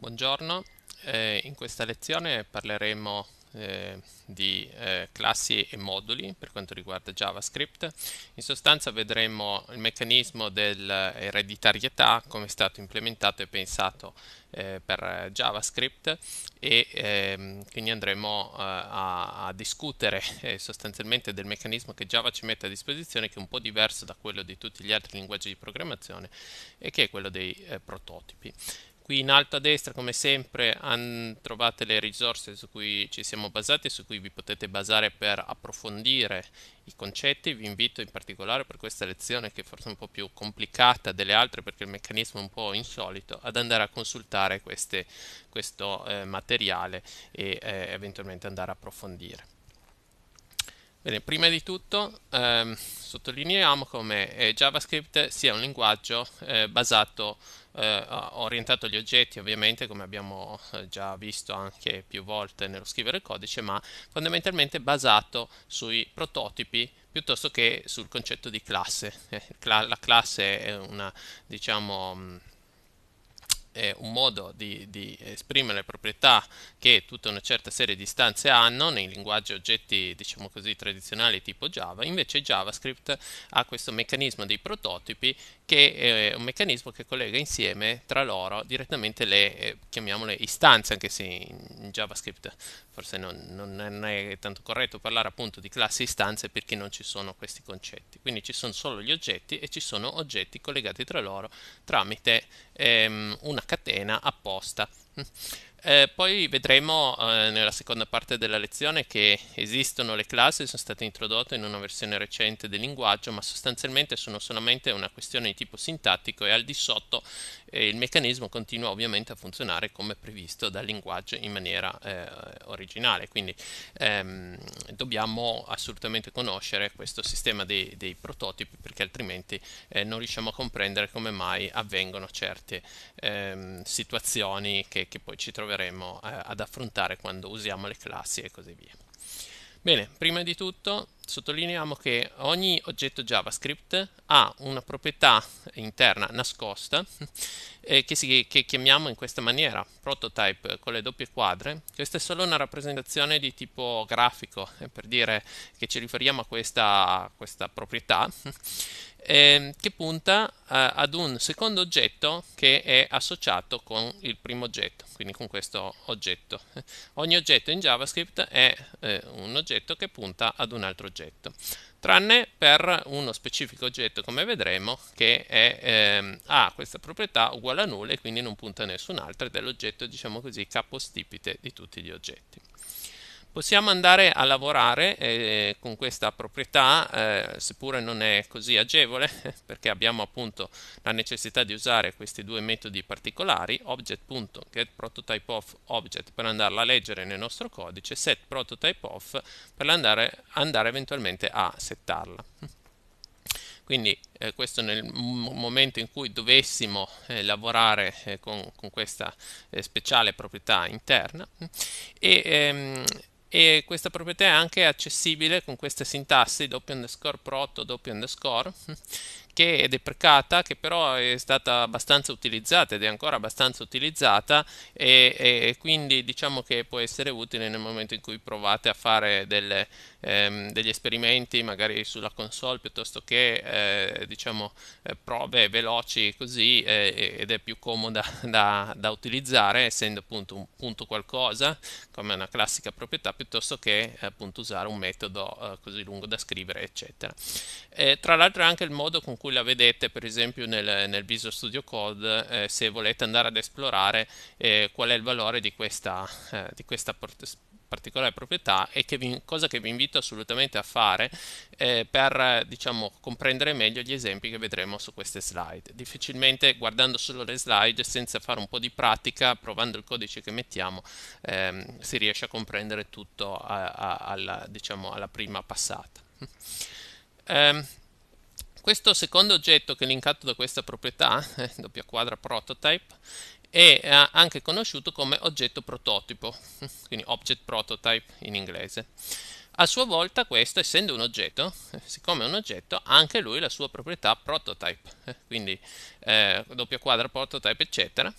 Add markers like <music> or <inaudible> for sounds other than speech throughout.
Buongiorno, eh, in questa lezione parleremo eh, di eh, classi e moduli per quanto riguarda JavaScript. In sostanza vedremo il meccanismo dell'ereditarietà come è stato implementato e pensato eh, per JavaScript e ehm, quindi andremo eh, a, a, discutere eh, sostanzialmente del meccanismo che Java ci mette a disposizione che è un po' diverso da quello di tutti gli altri linguaggi di programmazione e che è quello dei prototipi. Qui in alto a destra, come sempre, trovate le risorse su cui ci siamo basati e su cui vi potete basare per approfondire i concetti. Vi invito in particolare per questa lezione, che è forse un po' più complicata delle altre perché il meccanismo è un po' insolito, ad andare a consultare queste, questo eh, materiale e eh, eventualmente andare a approfondire. Bene, prima di tutto ehm, sottolineiamo come eh, JavaScript sia un linguaggio eh, basato eh, orientato agli oggetti ovviamente come abbiamo eh, già visto anche più volte nello scrivere codice ma fondamentalmente basato sui prototipi piuttosto che sul concetto di classe. Eh, la classe è una diciamo è un modo di, di, esprimere le proprietà che tutta una certa serie di istanze hanno nei linguaggi oggetti diciamo così tradizionali tipo Java, invece JavaScript ha questo meccanismo dei prototipi che è un meccanismo che collega insieme tra loro direttamente le eh, chiamiamole istanze, anche se in JavaScript forse non, non, è tanto corretto parlare appunto di classi istanze perché non ci sono questi concetti. Quindi ci sono solo gli oggetti e ci sono oggetti collegati tra loro tramite ehm, una catena apposta eh, poi vedremo eh, nella seconda parte della lezione che esistono le classi, sono state introdotte in una versione recente del linguaggio, ma sostanzialmente sono solamente una questione di tipo sintattico e al di sotto eh, il meccanismo continua ovviamente a funzionare come previsto dal linguaggio in maniera eh, originale. Quindi ehm, dobbiamo assolutamente conoscere questo sistema dei, dei prototipi perché altrimenti eh, non riusciamo a comprendere come mai avvengono certe ehm, situazioni che, che poi ci troviamo troveremo eh, ad affrontare quando usiamo le classi e così via. Bene, prima di tutto sottolineiamo che ogni oggetto JavaScript ha una proprietà interna nascosta eh, che, si, che, chiamiamo in questa maniera prototype con le doppie quadre. Questa è solo una rappresentazione di tipo grafico eh, per dire che ci riferiamo a questa, a questa proprietà eh, che punta eh, ad un secondo oggetto che è associato con il primo oggetto, quindi con questo oggetto. Ogni oggetto in JavaScript è eh, un oggetto che punta ad un altro oggetto, tranne per uno specifico oggetto, come vedremo, che è, ehm, ha questa proprietà uguale a nulla e quindi non punta a nessun'altra ed è l'oggetto, diciamo così, capostipite di tutti gli oggetti possiamo andare a lavorare eh, con questa proprietà, eh, seppure non è così agevole, <laughs> perché abbiamo appunto la necessità di usare questi due metodi particolari, object.getPrototypeOfObject per andarla a leggere nel nostro codice, setPrototypeOf per andare, andare eventualmente a settarla quindi eh, questo nel momento in cui dovessimo eh, lavorare eh, con, con, questa eh, speciale proprietà interna e ehm, e questa proprietà è anche accessibile con queste sintassi doppio underscore proto doppio underscore che è deprecata, che però è stata abbastanza utilizzata ed è ancora abbastanza utilizzata e, e quindi diciamo che può essere utile nel momento in cui provate a fare delle, ehm, degli esperimenti magari sulla console piuttosto che eh, diciamo eh, prove veloci così eh, ed è più comoda <laughs> da, da, utilizzare essendo appunto un punto qualcosa come una classica proprietà piuttosto che appunto usare un metodo eh, così lungo da scrivere eccetera. Eh, tra l'altro è anche il modo con cui cui la vedete per esempio nel, nel Visual Studio Code eh, se volete andare ad esplorare eh, qual è il valore di questa, eh, di questa particolare proprietà e che vi, cosa che vi invito assolutamente a fare eh, per diciamo, comprendere meglio gli esempi che vedremo su queste slide. Difficilmente guardando solo le slide senza fare un po' di pratica, provando il codice che mettiamo, ehm, si riesce a comprendere tutto a, a, alla, diciamo, alla prima passata. Eh, questo secondo oggetto che è linkato da questa proprietà, eh, doppia quadra prototype, è eh, anche conosciuto come oggetto prototipo, <laughs> quindi object prototype in inglese. A sua volta questo, essendo un oggetto, eh, siccome è un oggetto, ha anche lui la sua proprietà prototype, quindi eh, doppia quadra prototype, eccetera,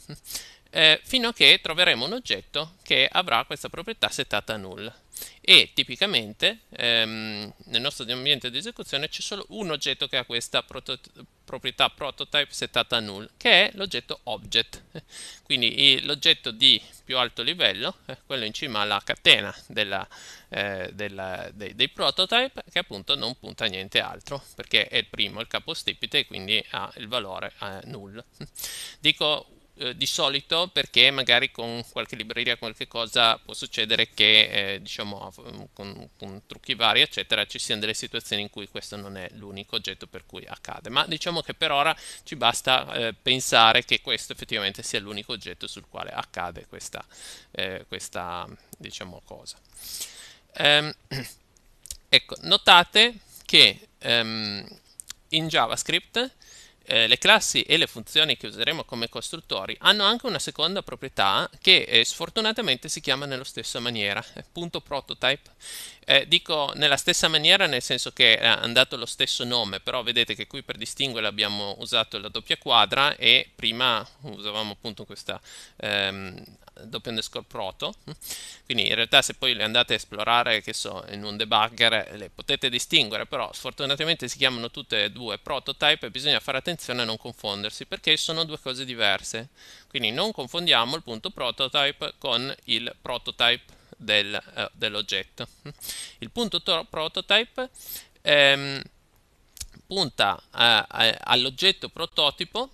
eh, fino a che troveremo un oggetto che avrà questa proprietà settata a null e tipicamente ehm, nel nostro ambiente di esecuzione c'è solo un oggetto che ha questa protot proprietà prototype settata a null che è l'oggetto object <laughs> quindi l'oggetto di più alto livello eh, quello in cima alla catena della, eh, della, dei, dei, prototype che appunto non punta a niente altro perché è il primo il capostipite quindi ha il valore eh, null <laughs> dico eh, di solito perché magari con qualche libreria, qualche cosa può succedere che eh, diciamo mm, con, con, trucchi vari eccetera ci siano delle situazioni in cui questo non è l'unico oggetto per cui accade, ma diciamo che per ora ci basta eh, pensare che questo effettivamente sia l'unico oggetto sul quale accade questa, eh, questa diciamo cosa. Ehm, <clears throat> ecco, notate che ehm, in JavaScript eh, le classi e le funzioni che useremo come costruttori hanno anche una seconda proprietà che eh, sfortunatamente si chiama nella stessa maniera, eh, punto prototype. Eh, dico nella stessa maniera nel senso che è eh, andato lo stesso nome, però vedete che qui per distinguere abbiamo usato la doppia quadra e prima usavamo appunto questa ehm, doppio underscore proto quindi in realtà se poi le andate a esplorare che so in un debugger le potete distinguere però sfortunatamente si chiamano tutte e due prototype e bisogna fare attenzione a non confondersi perché sono due cose diverse quindi non confondiamo il punto prototype con il prototype del, eh, dell'oggetto il punto prototype ehm, punta eh, all'oggetto prototipo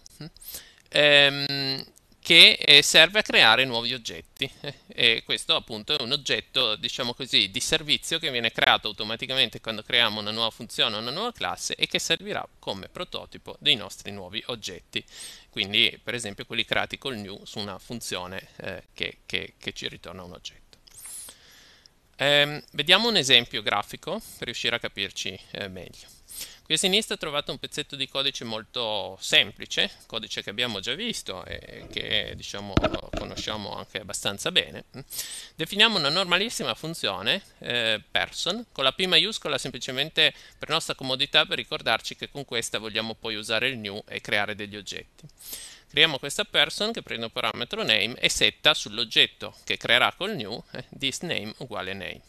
ehm, che eh, serve a creare nuovi oggetti <laughs> e questo appunto è un oggetto diciamo così di servizio che viene creato automaticamente quando creiamo una nuova funzione o una nuova classe e che servirà come prototipo dei nostri nuovi oggetti quindi per esempio quelli creati col new su una funzione eh, che, che, che ci ritorna un oggetto eh, vediamo un esempio grafico per riuscire a capirci eh, meglio. Qui a sinistra trovate un pezzetto di codice molto semplice, codice che abbiamo già visto e che diciamo, conosciamo anche abbastanza bene. Definiamo una normalissima funzione eh, person con la P maiuscola semplicemente per nostra comodità per ricordarci che con questa vogliamo poi usare il new e creare degli oggetti. Creiamo questa person che prende un parametro name e setta sull'oggetto che creerà col new eh, this name uguale name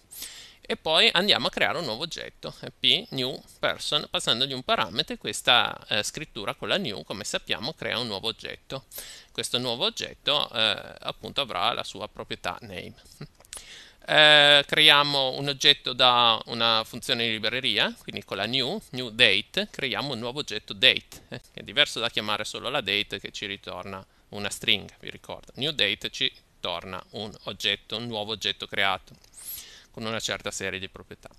e poi andiamo a creare un nuovo oggetto eh, p new person passandogli un parametro e questa eh, scrittura con la new come sappiamo crea un nuovo oggetto questo nuovo oggetto eh, appunto avrà la sua proprietà name eh, creiamo un oggetto da una funzione di libreria quindi con la new new date creiamo un nuovo oggetto date eh, che è diverso da chiamare solo la date che ci ritorna una stringa vi ricordo new date ci torna un oggetto un nuovo oggetto creato con una certa serie di proprietà.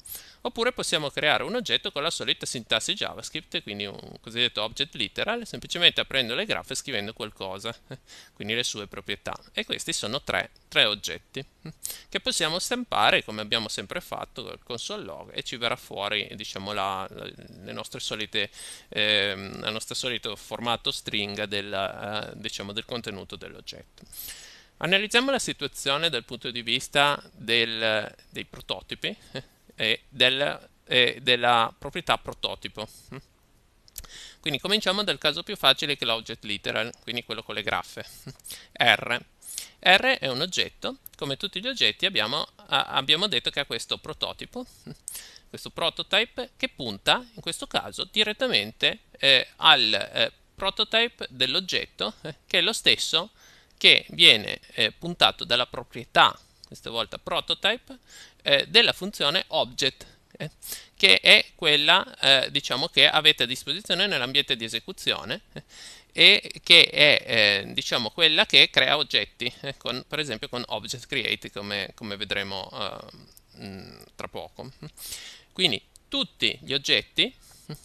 Oppure possiamo creare un oggetto con la solita sintassi JavaScript, quindi un cosiddetto object literal, semplicemente aprendo le graffe e scrivendo qualcosa, <laughs> quindi le sue proprietà. E questi sono tre, tre oggetti <laughs> che possiamo stampare come abbiamo sempre fatto con console log e ci verrà fuori diciamo, la, la, solite, eh, il nostro solito formato stringa del, eh, diciamo, del contenuto dell'oggetto. Analizziamo la situazione dal punto di vista del, dei prototipi eh, e, del, e della proprietà prototipo. Quindi cominciamo dal caso più facile che è l'object literal, quindi quello con le graffe. R. R è un oggetto, come tutti gli oggetti abbiamo, abbiamo detto che ha questo prototipo, questo prototype che punta in questo caso direttamente eh, al eh, prototype dell'oggetto eh, che è lo stesso che viene eh, puntato dalla proprietà, questa volta prototype, eh, della funzione object, eh, che è quella eh, diciamo che avete a disposizione nell'ambiente di esecuzione eh, e che è eh, diciamo quella che crea oggetti, con, per esempio con object create come, come vedremo mh, mm, tra poco. Quindi tutti gli oggetti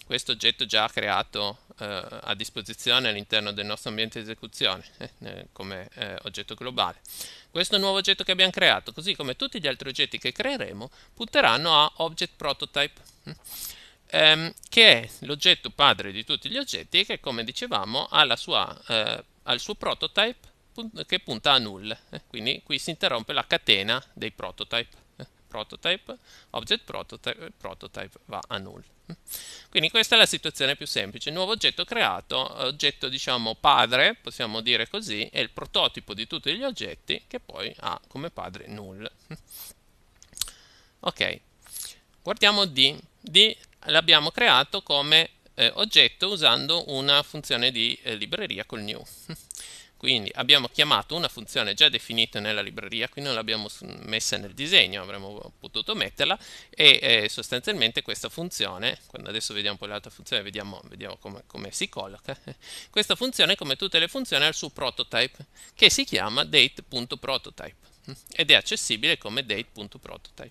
questo oggetto già creato eh, a disposizione all'interno del nostro ambiente di esecuzione eh, eh, come eh, oggetto globale. Questo nuovo oggetto che abbiamo creato, così come tutti gli altri oggetti che creeremo, punteranno a Object Prototype, eh, ehm, che è l'oggetto padre di tutti gli oggetti e che, come dicevamo, ha sua, eh, al suo prototype che punta a null. Quindi qui si interrompe la catena dei prototype prototype, object prototype, prototype va a null. Quindi questa è la situazione più semplice, nuovo oggetto creato, oggetto diciamo padre, possiamo dire così, è il prototipo di tutti gli oggetti che poi ha come padre null. Ok, guardiamo D. D l'abbiamo creato come eh, oggetto usando una funzione di eh, libreria col new. Quindi abbiamo chiamato una funzione già definita nella libreria, qui non l'abbiamo messa nel disegno, avremmo potuto metterla, e eh, sostanzialmente questa funzione, quando adesso vediamo poi l'altra funzione, vediamo, vediamo come, come, si colloca, eh, questa funzione come tutte le funzioni ha il suo prototype, che si chiama date.prototype, hm, ed è accessibile come date.prototype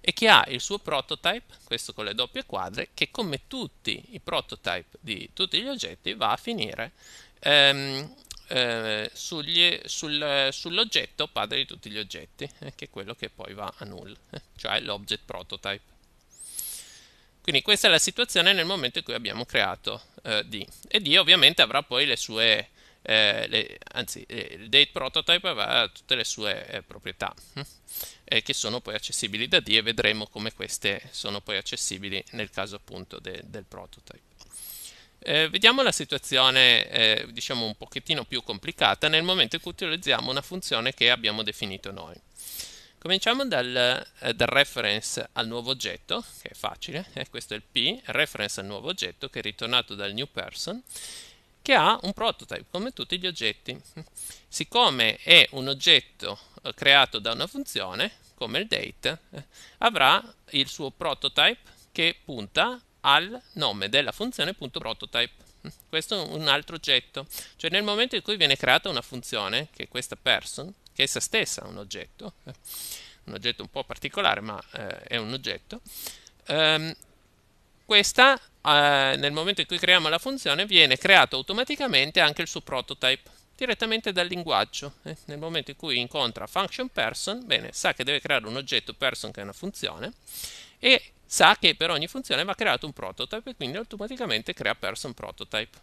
e che ha il suo prototype, questo con le doppie quadre, che come tutti i prototype di tutti gli oggetti va a finire ehm, eh, sugli, sul, sull'oggetto padre di tutti gli oggetti, eh, che è quello che poi va a null, eh, cioè l'object prototype. Quindi questa è la situazione nel momento in cui abbiamo creato eh, D. E D ovviamente avrà poi le sue, eh, le, anzi il date prototype avrà tutte le sue proprietà, hm, che sono poi accessibili da D e vedremo come queste sono poi accessibili nel caso appunto de, del prototype. Eh, vediamo la situazione eh, diciamo un pochettino più complicata nel momento in cui utilizziamo una funzione che abbiamo definito noi. Cominciamo dal, eh, dal reference al nuovo oggetto, che è facile, eh, questo è il P, reference al nuovo oggetto che è ritornato dal new person, che ha un prototype come tutti gli oggetti. Siccome è un oggetto eh, creato da una funzione, come il date, eh, avrà il suo prototype che punta al nome della funzione.prototype. Questo è un altro oggetto, cioè nel momento in cui viene creata una funzione, che è questa person, che è essa stessa un oggetto, eh, un oggetto un po' particolare ma eh, è un oggetto, ehm, questa eh, nel momento in cui creiamo la funzione viene creato automaticamente anche il suo prototype direttamente dal linguaggio. Eh. Nel momento in cui incontra function person, bene, sa che deve creare un oggetto person che è una funzione e sa che per ogni funzione va creato un prototype e quindi automaticamente crea person prototype.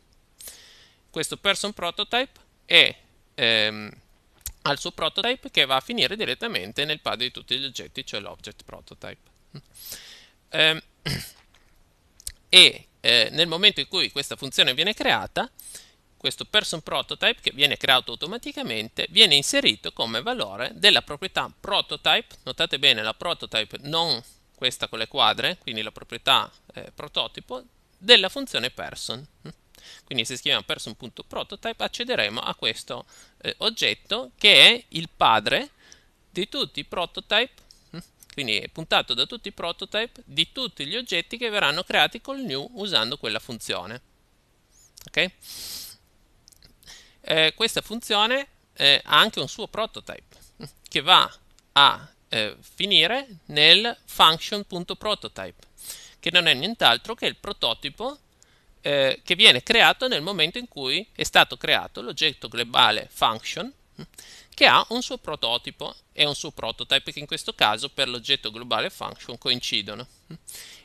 Questo person prototype è ehm, al suo prototype che va a finire direttamente nel pad di tutti gli oggetti, cioè l'object prototype. Ehm, e eh, nel momento in cui questa funzione viene creata, questo person prototype che viene creato automaticamente viene inserito come valore della proprietà prototype, notate bene la prototype non questa con le quadre, quindi la proprietà eh, prototipo, della funzione person. Quindi se scriviamo person.prototype accederemo a questo eh, oggetto che è il padre di tutti i prototype, quindi è puntato da tutti i prototype di tutti gli oggetti che verranno creati col new usando quella funzione. Okay? Eh, questa funzione eh, ha anche un suo prototype che va a eh, finire nel function.prototype, che non è nient'altro che il prototipo eh, che viene creato nel momento in cui è stato creato l'oggetto globale function che ha un suo prototipo e un suo prototype che in questo caso per l'oggetto globale function coincidono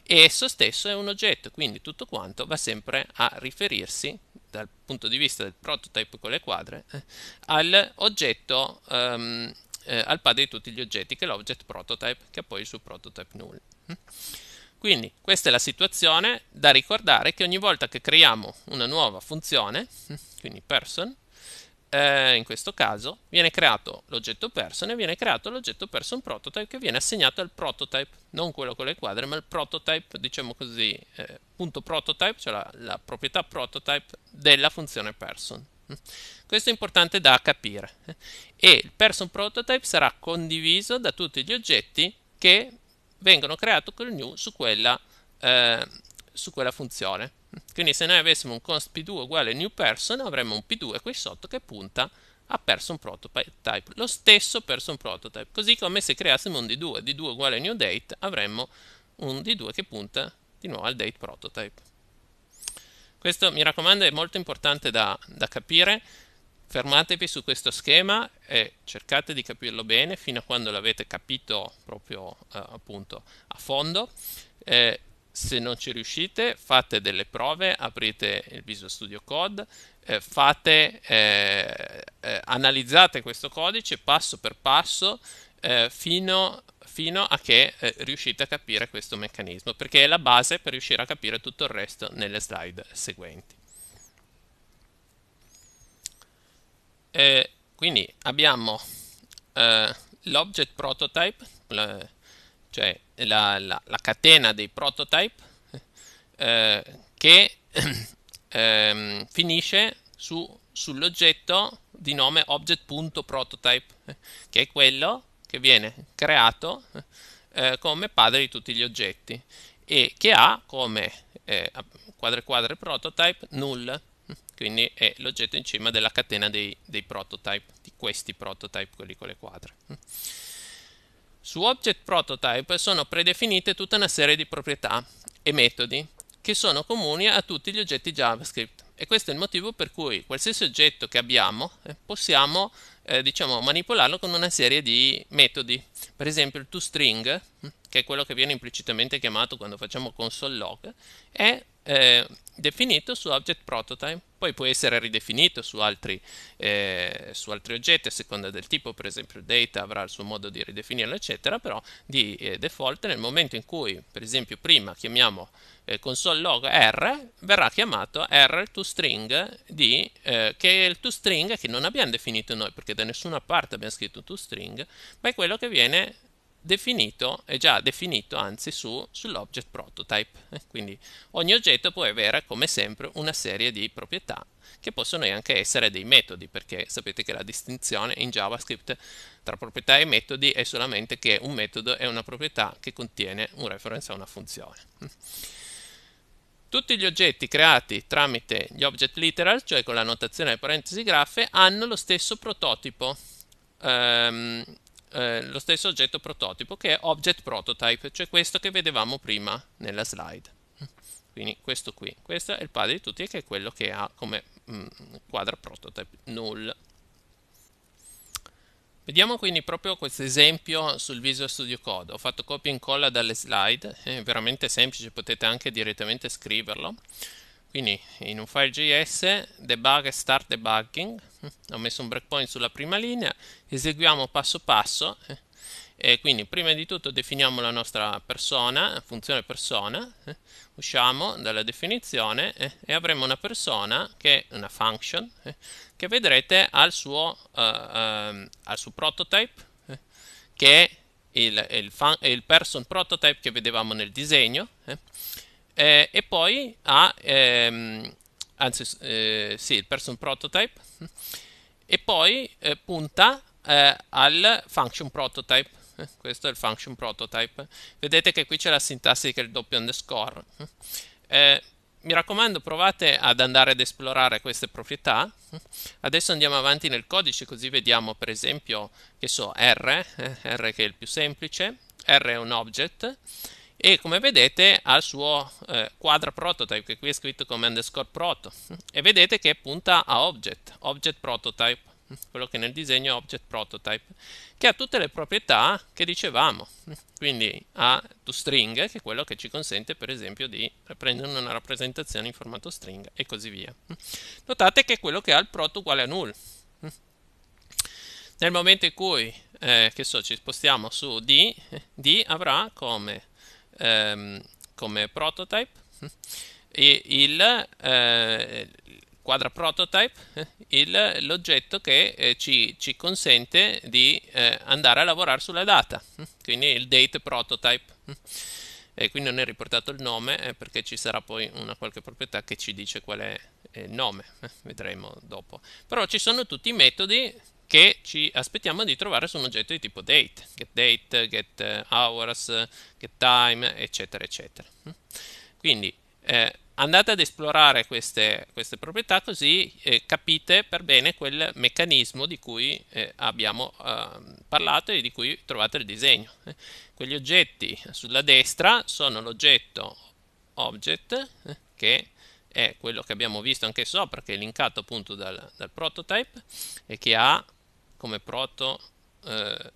e esso stesso è un oggetto quindi tutto quanto va sempre a riferirsi dal punto di vista del prototype con le quadre eh, all'oggetto ehm, eh, al pari di tutti gli oggetti che è l'object prototype che ha poi il suo prototype null. Mm. Quindi questa è la situazione da ricordare che ogni volta che creiamo una nuova funzione, mm, quindi person, eh, in questo caso viene creato l'oggetto person e viene creato l'oggetto person prototype che viene assegnato al prototype, non quello con le quadre, ma il prototype, diciamo così, eh, punto prototype, cioè la, la proprietà prototype della funzione person. <laughs> Questo è importante da capire. E il person prototype sarà condiviso da tutti gli oggetti che vengono creati con il new su quella, eh, su quella funzione. Quindi se noi avessimo un const p2 uguale new person avremmo un p2 qui sotto che punta a person prototype, lo stesso person prototype, così come se creassimo un d2, d2 uguale new date avremmo un d2 che punta di nuovo al date prototype. Questo mi raccomando è molto importante da, da capire, fermatevi su questo schema e cercate di capirlo bene fino a quando l'avete capito proprio eh, appunto a fondo. Eh, se non ci riuscite fate delle prove, aprite il Visual Studio Code, eh, fate, eh, eh, analizzate questo codice passo per passo eh, fino fino a che eh, riuscite a capire questo meccanismo, perché è la base per riuscire a capire tutto il resto nelle slide seguenti. E eh, quindi abbiamo eh, l'object prototype, la, cioè la, la, la, catena dei prototype, eh, che <clears throat> ehm, finisce su, sull'oggetto di nome object.prototype, eh, che è quello che viene creato eh, come padre di tutti gli oggetti e che ha come eh, quadre quadre prototype null, quindi è l'oggetto in cima della catena dei, dei prototype, di questi prototype, quelli con le quadre. Su Object Prototype sono predefinite tutta una serie di proprietà e metodi che sono comuni a tutti gli oggetti JavaScript e questo è il motivo per cui qualsiasi oggetto che abbiamo eh, possiamo eh, diciamo, manipolarlo con una serie di metodi. Per esempio il toString che è quello che viene implicitamente chiamato quando facciamo console log, è eh, definito su object prototype, poi può essere ridefinito su altri, eh, su altri, oggetti a seconda del tipo, per esempio data avrà il suo modo di ridefinirlo, eccetera, però di eh, default nel momento in cui, per esempio, prima chiamiamo eh, console log R, verrà chiamato R il toString di, eh, che è il toString che non abbiamo definito noi, perché da nessuna parte abbiamo scritto toString, ma è quello che viene definito, è già definito anzi su, sull'object prototype. Eh, quindi ogni oggetto può avere come sempre una serie di proprietà che possono anche essere dei metodi, perché sapete che la distinzione in JavaScript tra proprietà e metodi è solamente che un metodo è una proprietà che contiene un reference a una funzione. Tutti gli oggetti creati tramite gli object literal, cioè con la notazione parentesi graffe, hanno lo stesso prototipo. Um, eh, lo stesso oggetto prototipo che è object prototype, cioè questo che vedevamo prima nella slide. Quindi questo qui, questo è il padre di tutti che è quello che ha come mh, mm, quadra prototype null. Vediamo quindi proprio questo esempio sul Visual Studio Code. Ho fatto copia e incolla dalle slide, è veramente semplice, potete anche direttamente scriverlo. Quindi in un file JS debug e start debugging, <laughs> ho messo un breakpoint sulla prima linea, eseguiamo passo passo eh, e quindi prima di tutto definiamo la nostra persona, funzione persona, eh, usciamo dalla definizione eh, e avremo una persona che è una function che vedrete al suo, uh, um, al suo prototype che è il, il, il person prototype che vedevamo nel disegno eh, e poi ha, ehm, anzi, eh, sì, il person prototype, e poi eh, punta eh, al function prototype. <laughs> questo è il function prototype. Vedete che qui c'è la sintassi che è il doppio underscore. Eh, mi raccomando, provate ad andare ad esplorare queste proprietà. Adesso andiamo avanti nel codice, così vediamo, per esempio, che so, R, eh, R che è il più semplice, R è un object e come vedete ha il suo eh, quadra prototype che qui è scritto come underscore proto e vedete che punta a object, object prototype, quello che nel disegno è object prototype, che ha tutte le proprietà che dicevamo, quindi ha toString che è quello che ci consente per esempio di prendere una rappresentazione in formato stringa e così via. Notate che quello che ha il proto uguale a null. Nel momento in cui eh, so, ci spostiamo su D, D avrà come ehm, come prototype <laughs> e il eh, quadra prototype <laughs> il, l'oggetto che eh, ci, ci, consente di eh, andare a lavorare sulla data <laughs> quindi il date prototype e qui non è riportato il nome eh, perché ci sarà poi una qualche proprietà che ci dice qual è eh, il nome vedremo dopo però ci sono tutti i metodi che ci aspettiamo di trovare su un oggetto di tipo date, get date, get eh, hours, get time, eccetera, eccetera. Mm? Quindi eh, andate ad esplorare queste, queste proprietà così eh, capite per bene quel meccanismo di cui eh, abbiamo ehm, parlato e di cui trovate il disegno. Eh. Quegli oggetti sulla destra sono l'oggetto object eh, che è quello che abbiamo visto anche sopra, che è linkato appunto dal, dal prototype e che ha come proto eh,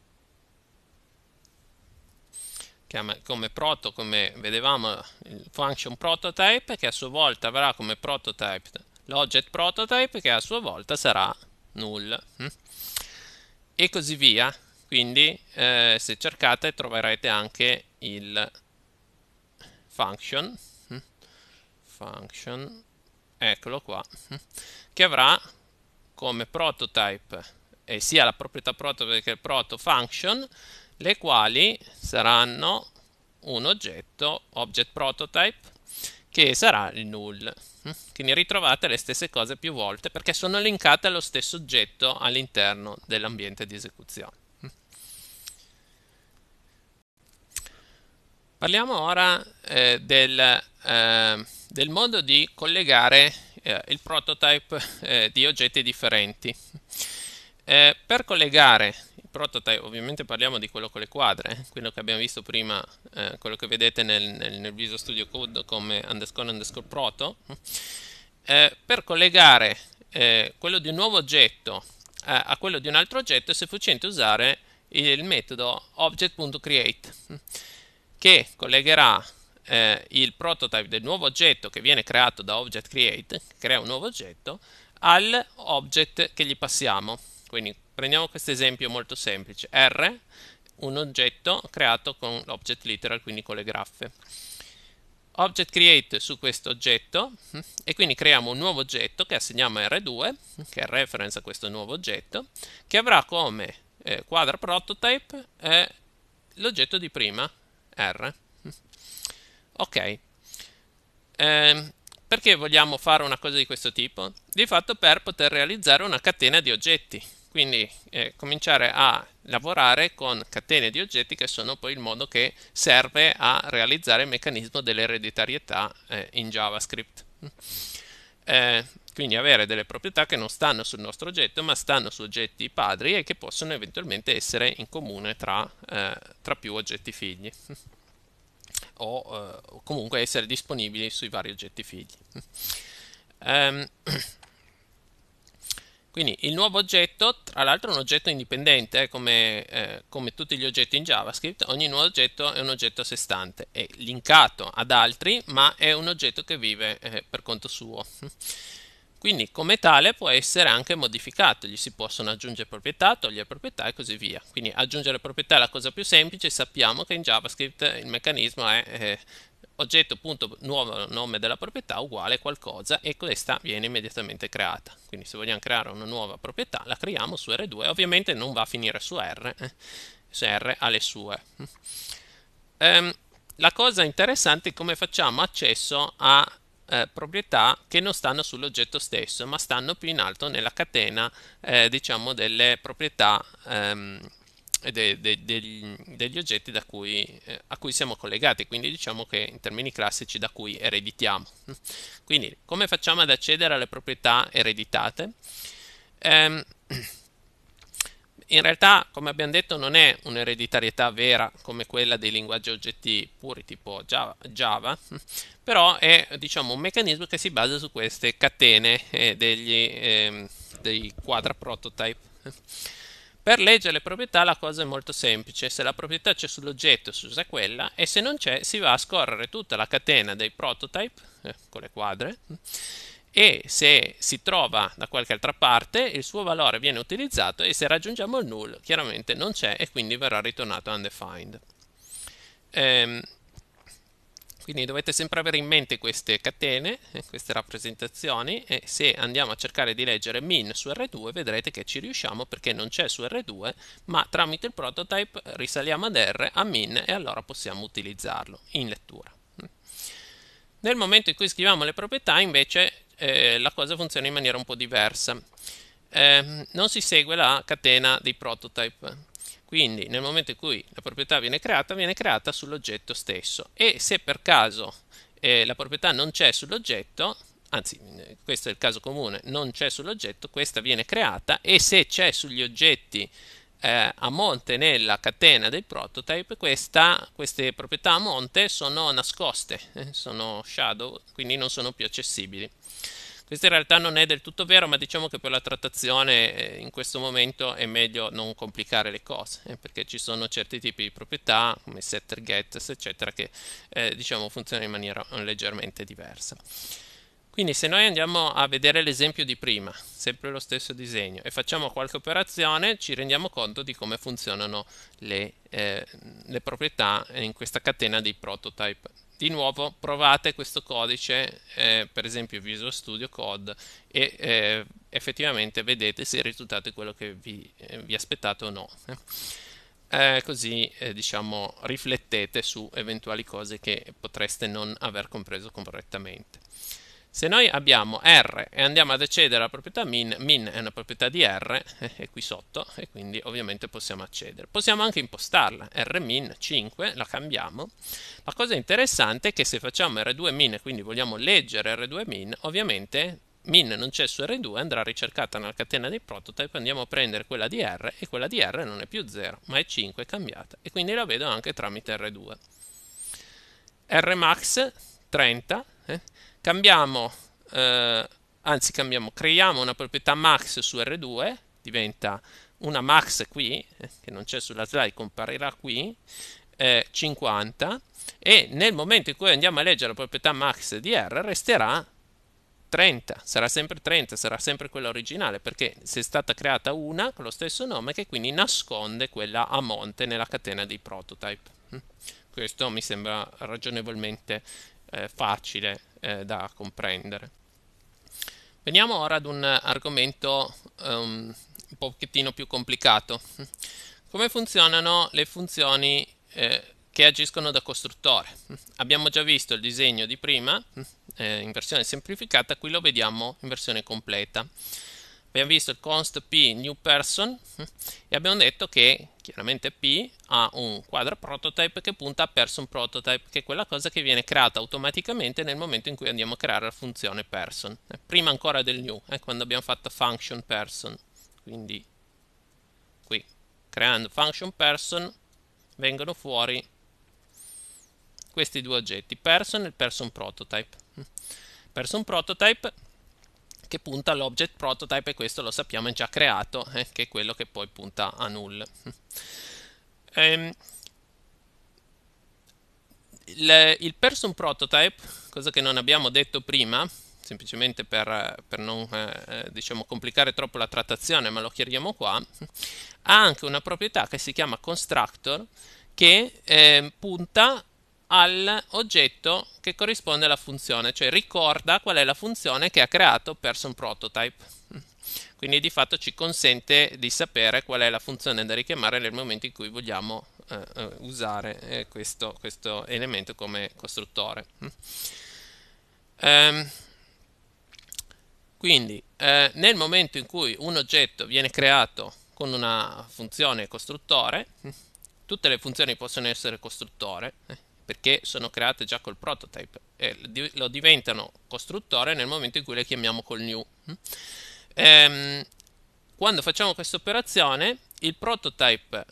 come proto come vedevamo il function prototype che a sua volta avrà come prototype l'object prototype che a sua volta sarà null hm? e così via quindi eh, se cercate troverete anche il function hm? function eccolo qua hm? che avrà come prototype eh, sia la proprietà proto che proto function, le quali saranno un oggetto, object prototype, che sarà il null. Mm? Quindi ritrovate le stesse cose più volte perché sono linkate allo stesso oggetto all'interno dell'ambiente di esecuzione. Mm. Parliamo ora eh, del, eh, del, modo di collegare eh, il prototype eh, di oggetti differenti. Eh, per collegare il prototype, ovviamente parliamo di quello con le quadre, quello che abbiamo visto prima, eh, quello che vedete nel, nel, nel, Visual Studio Code come underscore underscore proto, eh, per collegare eh, quello di un nuovo oggetto eh, a quello di un altro oggetto è sufficiente usare il metodo object.create che collegherà eh, il prototype del nuovo oggetto che viene creato da object create, crea un nuovo oggetto, al object che gli passiamo. Quindi prendiamo questo esempio molto semplice. R, un oggetto creato con l'object literal, quindi con le graffe. Object create su questo oggetto e quindi creiamo un nuovo oggetto che assegniamo R2, che è reference a questo nuovo oggetto, che avrà come eh, quadra prototype eh, l'oggetto di prima, R. Ok. Eh, perché vogliamo fare una cosa di questo tipo? Di fatto per poter realizzare una catena di oggetti. Quindi eh, cominciare a lavorare con catene di oggetti che sono poi il modo che serve a realizzare il meccanismo dell'ereditarietà eh, in JavaScript. Eh, quindi avere delle proprietà che non stanno sul nostro oggetto ma stanno su oggetti padri e che possono eventualmente essere in comune tra, eh, tra più oggetti figli <laughs> eh, o comunque essere disponibili sui vari oggetti figli. Um, <clears throat> Quindi il nuovo oggetto, tra l'altro è un oggetto indipendente, eh, come, eh, come, tutti gli oggetti in JavaScript, ogni nuovo oggetto è un oggetto a sé stante, è linkato ad altri, ma è un oggetto che vive eh, per conto suo. <laughs> Quindi come tale può essere anche modificato, gli si possono aggiungere proprietà, togliere proprietà e così via. Quindi aggiungere proprietà è la cosa più semplice, sappiamo che in JavaScript il meccanismo è eh, oggetto punto nuovo nome della proprietà uguale qualcosa e questa viene immediatamente creata quindi se vogliamo creare una nuova proprietà la creiamo su R2 ovviamente non va a finire su R eh, se R ha le sue ehm, la cosa interessante è come facciamo accesso a eh, proprietà che non stanno sull'oggetto stesso ma stanno più in alto nella catena eh, diciamo delle proprietà ehm, de, de, degli, degli, oggetti cui, eh, a cui siamo collegati, quindi diciamo che in termini classici da cui ereditiamo. <laughs> Quindi come facciamo ad accedere alle proprietà ereditate? Eh, in realtà, come abbiamo detto, non è un'ereditarietà vera come quella dei linguaggi oggetti puri tipo Java, Java <laughs> però è diciamo, un meccanismo che si basa su queste catene eh, degli, ehm, dei quadra prototype per leggere le proprietà la cosa è molto semplice, se la proprietà c'è sull'oggetto si usa quella e se non c'è si va a scorrere tutta la catena dei prototype eh, con le quadre e se si trova da qualche altra parte il suo valore viene utilizzato e se raggiungiamo il null chiaramente non c'è e quindi verrà ritornato undefined. Ehm, quindi dovete sempre avere in mente queste catene, eh, queste rappresentazioni e se andiamo a cercare di leggere min su R2 vedrete che ci riusciamo perché non c'è su R2 ma tramite il prototype risaliamo ad R a min e allora possiamo utilizzarlo in lettura. Nel momento in cui scriviamo le proprietà invece eh, la cosa funziona in maniera un po' diversa. Eh, non si segue la catena dei prototype quindi nel momento in cui la proprietà viene creata, viene creata sull'oggetto stesso e se per caso eh, la proprietà non c'è sull'oggetto, anzi questo è il caso comune, non c'è sull'oggetto, questa viene creata e se c'è sugli oggetti eh, a monte nella catena dei prototype, questa, queste proprietà a monte sono nascoste, eh, sono shadow, quindi non sono più accessibili. Questo in realtà non è del tutto vero, ma diciamo che per la trattazione eh, in questo momento è meglio non complicare le cose, eh, perché ci sono certi tipi di proprietà, come setter, get, eccetera, che eh, diciamo funzionano in maniera leggermente diversa. Quindi se noi andiamo a vedere l'esempio di prima, sempre lo stesso disegno, e facciamo qualche operazione, ci rendiamo conto di come funzionano le, eh, le proprietà in questa catena di prototype di nuovo provate questo codice, eh, per esempio Visual Studio Code, e eh, effettivamente vedete se il risultato è quello che vi, eh, vi aspettate o no. Eh. Eh, così eh, diciamo riflettete su eventuali cose che potreste non aver compreso correttamente. Se noi abbiamo R e andiamo ad accedere alla proprietà min, min è una proprietà di R, eh, è qui sotto, e quindi ovviamente possiamo accedere. Possiamo anche impostarla, rmin 5, la cambiamo. La cosa interessante è che se facciamo R2 min e quindi vogliamo leggere R2 min, ovviamente min non c'è su R2, andrà ricercata nella catena dei prototype, andiamo a prendere quella di R e quella di R non è più 0, ma è 5 è cambiata e quindi la vedo anche tramite R2. Rmax 30, eh? Cambiamo, eh, anzi cambiamo, creiamo una proprietà max su R2, diventa una max qui, eh, che non c'è sulla slide, comparirà qui, 50, eh, e nel momento in cui andiamo a leggere la proprietà max di R resterà 30, sarà sempre 30, sarà sempre quella originale perché se è stata creata una con lo stesso nome che quindi nasconde quella a monte nella catena dei prototype. Questo mi sembra ragionevolmente eh, facile eh, da comprendere. Veniamo ora ad un argomento um, un pochettino più complicato. Come funzionano le funzioni eh, che agiscono da costruttore? Abbiamo già visto il disegno di prima eh, in versione semplificata, qui lo vediamo in versione completa abbiamo visto il const p new person hm, e abbiamo detto che chiaramente p ha un quadro prototype che punta a person prototype che è quella cosa che viene creata automaticamente nel momento in cui andiamo a creare la funzione person eh, prima ancora del new eh, quando abbiamo fatto function person quindi qui creando function person vengono fuori questi due oggetti person e person prototype hm. person prototype che punta all'object prototype e questo lo sappiamo è già creato, eh, che è quello che poi punta a null. <laughs> ehm, il, il, person prototype, cosa che non abbiamo detto prima, semplicemente per, per non eh, eh, diciamo, complicare troppo la trattazione, ma lo chiariamo qua, ha anche una proprietà che si chiama constructor che eh, punta all'oggetto che corrisponde alla funzione, cioè ricorda qual è la funzione che ha creato person prototype. Quindi di fatto ci consente di sapere qual è la funzione da richiamare nel momento in cui vogliamo eh, eh usare eh, questo, questo, elemento come costruttore. Ehm, quindi eh, nel momento in cui un oggetto viene creato con una funzione costruttore, tutte le funzioni possono essere costruttore, eh, perché sono create già col prototype e lo diventano costruttore nel momento in cui le chiamiamo col new. Mm? Ehm, quando facciamo questa operazione, il prototype,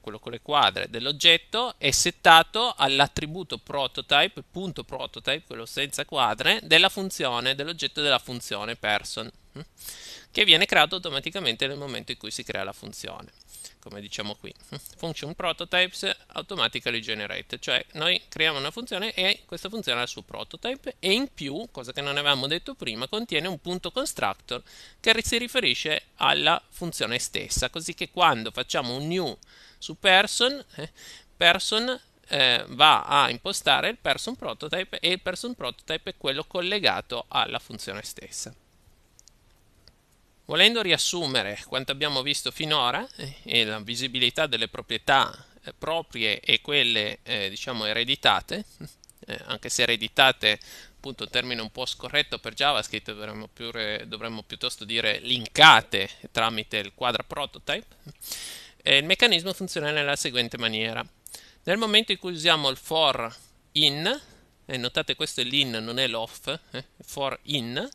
quello con le quadre dell'oggetto, è settato all'attributo prototype, punto prototype, quello senza quadre, della funzione, dell'oggetto della funzione person, mm? che viene creato automaticamente nel momento in cui si crea la funzione come diciamo qui, function prototypes automatically generate, cioè noi creiamo una funzione e questa funzione ha il suo prototype e in più, cosa che non avevamo detto prima, contiene un punto constructor che si riferisce alla funzione stessa, così che quando facciamo un new su person, eh, person eh, va a impostare il person prototype e il person prototype è quello collegato alla funzione stessa. Volendo riassumere quanto abbiamo visto finora eh, e la visibilità delle proprietà eh, proprie e quelle eh, diciamo ereditate, eh, anche se ereditate appunto un termine un po' scorretto per JavaScript, dovremmo, più, dovremmo piuttosto dire linkate tramite il quadra prototype, il meccanismo funziona nella seguente maniera. Nel momento in cui usiamo il for in, e notate questo è l'in non è l'off, for in,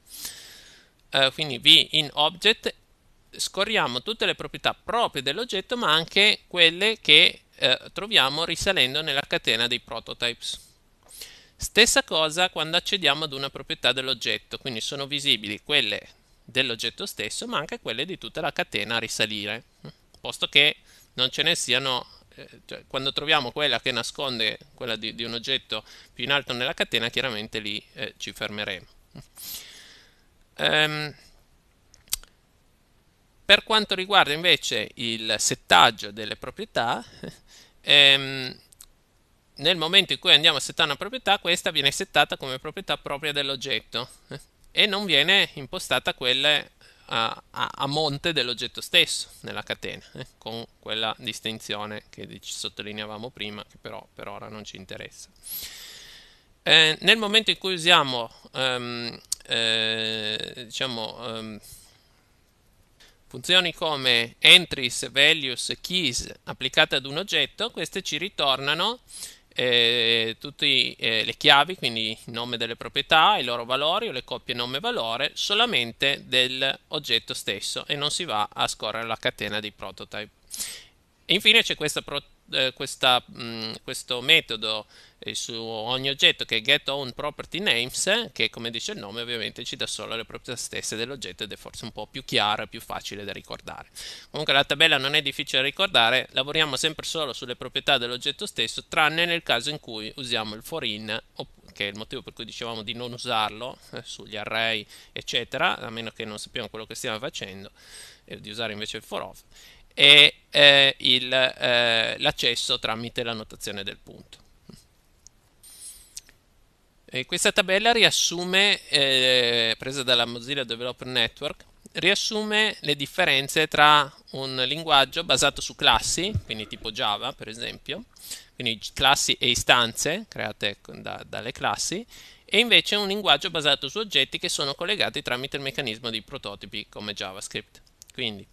eh, quindi v in object scorriamo tutte le proprietà proprie dell'oggetto ma anche quelle che eh, troviamo risalendo nella catena dei prototypes. Stessa cosa quando accediamo ad una proprietà dell'oggetto, quindi sono visibili quelle dell'oggetto stesso ma anche quelle di tutta la catena a risalire, mm, posto che non ce ne siano, eh, cioè, quando troviamo quella che nasconde quella di, di, un oggetto più in alto nella catena chiaramente lì eh, ci fermeremo. Ehm, per quanto riguarda invece il settaggio delle proprietà, <laughs> ehm, nel momento in cui andiamo a settare una proprietà, questa viene settata come proprietà propria dell'oggetto eh, e non viene impostata quelle a, a, a monte dell'oggetto stesso nella catena, eh, con quella distinzione che ci sottolineavamo prima, che però per ora non ci interessa. Eh, nel momento in cui usiamo ehm, eh, diciamo, ehm, funzioni come entries, values, keys applicate ad un oggetto, queste ci ritornano eh, tutte eh, le chiavi, quindi il nome delle proprietà, i loro valori o le coppie nome-valore solamente dell'oggetto stesso e non si va a scorrere la catena dei prototype. E infine c'è questa, eh, questa, mh, mm, questo metodo su ogni oggetto che è get own property names, eh, che come dice il nome ovviamente ci dà solo le proprietà stesse dell'oggetto ed è forse un po' più chiaro e più facile da ricordare. Comunque la tabella non è difficile da ricordare, lavoriamo sempre solo sulle proprietà dell'oggetto stesso, tranne nel caso in cui usiamo il forin, che è il motivo per cui dicevamo di non usarlo eh, sugli array, eccetera, a meno che non sappiamo quello che stiamo facendo, e di usare invece il for off, e eh, eh l'accesso eh, tramite la notazione del punto. E questa tabella riassume, eh, presa dalla Mozilla Developer Network, riassume le differenze tra un linguaggio basato su classi, quindi tipo Java per esempio, quindi classi e istanze create da, dalle classi, e invece un linguaggio basato su oggetti che sono collegati tramite il meccanismo di prototipi come JavaScript. Quindi